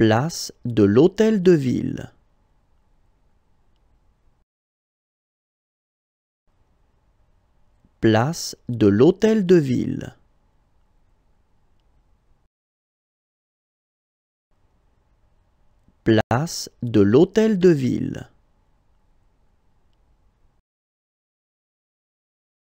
Place de l'Hôtel de Ville. Place de l'Hôtel de Ville. Place de l'Hôtel de Ville.